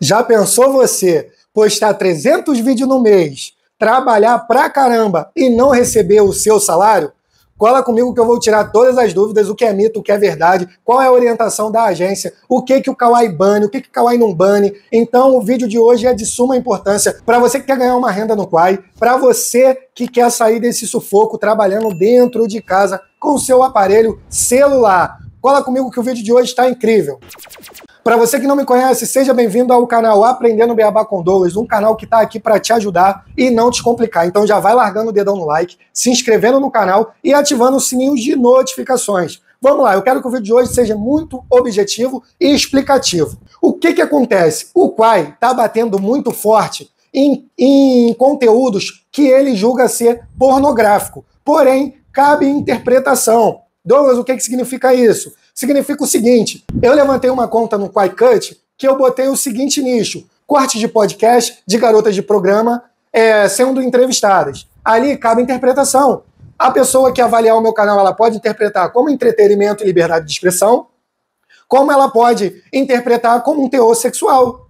Já pensou você postar 300 vídeos no mês, trabalhar pra caramba e não receber o seu salário? Cola comigo que eu vou tirar todas as dúvidas, o que é mito, o que é verdade, qual é a orientação da agência, o que que o Kawai bane, o que que o Kawai não bane. Então, o vídeo de hoje é de suma importância para você que quer ganhar uma renda no Kawai, para você que quer sair desse sufoco trabalhando dentro de casa com o seu aparelho celular. Cola comigo que o vídeo de hoje está incrível. Para você que não me conhece, seja bem-vindo ao canal Aprendendo Beabá com Douglas, um canal que está aqui para te ajudar e não te complicar. Então já vai largando o dedão no like, se inscrevendo no canal e ativando o sininho de notificações. Vamos lá, eu quero que o vídeo de hoje seja muito objetivo e explicativo. O que, que acontece? O Quai está batendo muito forte em, em conteúdos que ele julga ser pornográfico. Porém, cabe interpretação. Douglas, o que, que significa isso? significa o seguinte: eu levantei uma conta no QuiCut que eu botei o seguinte nicho: corte de podcast de garotas de programa é, sendo entrevistadas. Ali cabe interpretação. A pessoa que avaliar o meu canal, ela pode interpretar como entretenimento e liberdade de expressão, como ela pode interpretar como um teor sexual.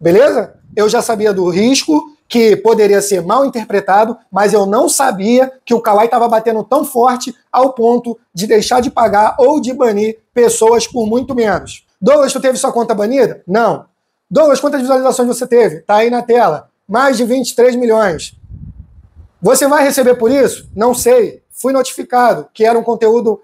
Beleza? Eu já sabia do risco, que poderia ser mal interpretado, mas eu não sabia que o Kawhi estava batendo tão forte ao ponto de deixar de pagar ou de banir pessoas por muito menos. Douglas, tu teve sua conta banida? Não. Douglas, quantas visualizações você teve? Tá aí na tela. Mais de 23 milhões. Você vai receber por isso? Não sei. Fui notificado que era um conteúdo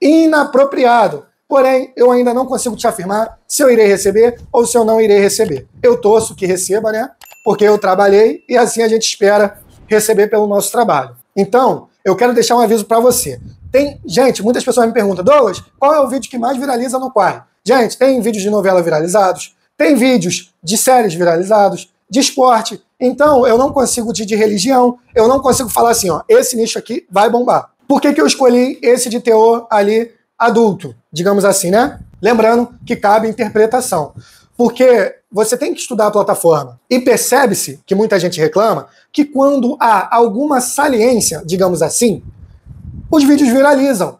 inapropriado. Porém, eu ainda não consigo te afirmar se eu irei receber ou se eu não irei receber. Eu torço que receba, né? porque eu trabalhei e assim a gente espera receber pelo nosso trabalho. Então, eu quero deixar um aviso para você. Tem, gente, muitas pessoas me perguntam, Douglas, qual é o vídeo que mais viraliza no Quai? Gente, tem vídeos de novela viralizados, tem vídeos de séries viralizados, de esporte. Então, eu não consigo de, de religião, eu não consigo falar assim, ó, esse nicho aqui vai bombar. Por que, que eu escolhi esse de teor ali adulto, digamos assim, né? Lembrando que cabe interpretação. Porque você tem que estudar a plataforma. E percebe-se, que muita gente reclama, que quando há alguma saliência, digamos assim, os vídeos viralizam.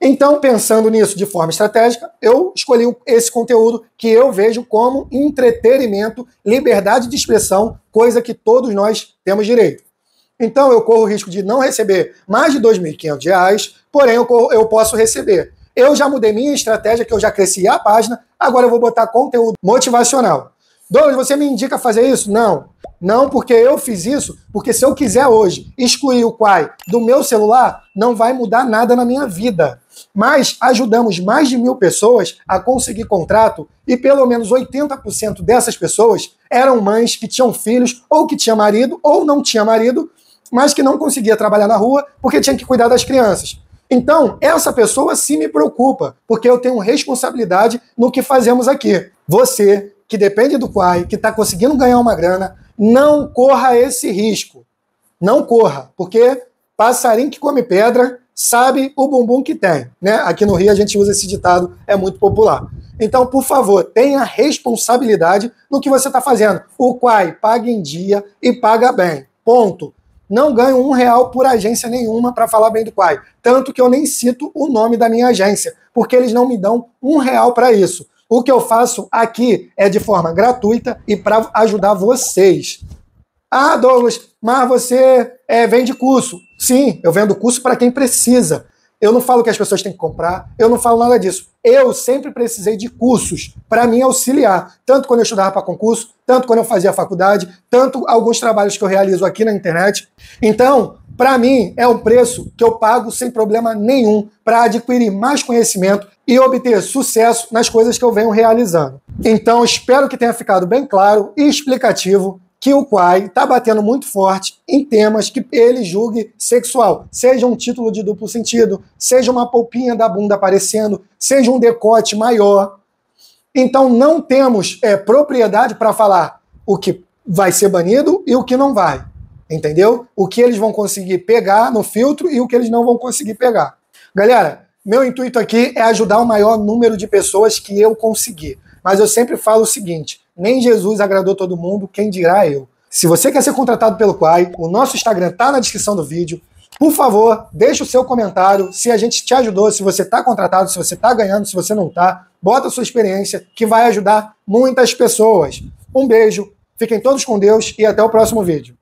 Então, pensando nisso de forma estratégica, eu escolhi esse conteúdo que eu vejo como entretenimento, liberdade de expressão, coisa que todos nós temos direito. Então, eu corro o risco de não receber mais de R$ 2.500, porém, eu, corro, eu posso receber eu já mudei minha estratégia, que eu já cresci a página, agora eu vou botar conteúdo motivacional. Douglas, você me indica fazer isso? Não. Não, porque eu fiz isso, porque se eu quiser hoje excluir o Quai do meu celular, não vai mudar nada na minha vida. Mas ajudamos mais de mil pessoas a conseguir contrato e pelo menos 80% dessas pessoas eram mães que tinham filhos ou que tinha marido ou não tinha marido, mas que não conseguia trabalhar na rua porque tinha que cuidar das crianças. Então, essa pessoa sim me preocupa, porque eu tenho responsabilidade no que fazemos aqui. Você, que depende do Quai, que está conseguindo ganhar uma grana, não corra esse risco. Não corra, porque passarinho que come pedra sabe o bumbum que tem. Né? Aqui no Rio a gente usa esse ditado, é muito popular. Então, por favor, tenha responsabilidade no que você está fazendo. O Quai paga em dia e paga bem. Ponto não ganho um real por agência nenhuma para falar bem do Quai. Tanto que eu nem cito o nome da minha agência, porque eles não me dão um real para isso. O que eu faço aqui é de forma gratuita e para ajudar vocês. Ah, Douglas, mas você é, vende curso. Sim, eu vendo curso para quem precisa. Eu não falo que as pessoas têm que comprar, eu não falo nada disso. Eu sempre precisei de cursos para me auxiliar, tanto quando eu estudava para concurso, tanto quando eu fazia faculdade, tanto alguns trabalhos que eu realizo aqui na internet. Então, para mim, é um preço que eu pago sem problema nenhum para adquirir mais conhecimento e obter sucesso nas coisas que eu venho realizando. Então, espero que tenha ficado bem claro e explicativo que o Quai está batendo muito forte em temas que ele julgue sexual. Seja um título de duplo sentido, seja uma polpinha da bunda aparecendo, seja um decote maior. Então não temos é, propriedade para falar o que vai ser banido e o que não vai. Entendeu? O que eles vão conseguir pegar no filtro e o que eles não vão conseguir pegar. Galera, meu intuito aqui é ajudar o maior número de pessoas que eu conseguir. Mas eu sempre falo o seguinte: nem Jesus agradou todo mundo, quem dirá eu. Se você quer ser contratado pelo Quai, o nosso Instagram está na descrição do vídeo. Por favor, deixe o seu comentário se a gente te ajudou, se você está contratado, se você está ganhando, se você não está. Bota a sua experiência, que vai ajudar muitas pessoas. Um beijo, fiquem todos com Deus e até o próximo vídeo.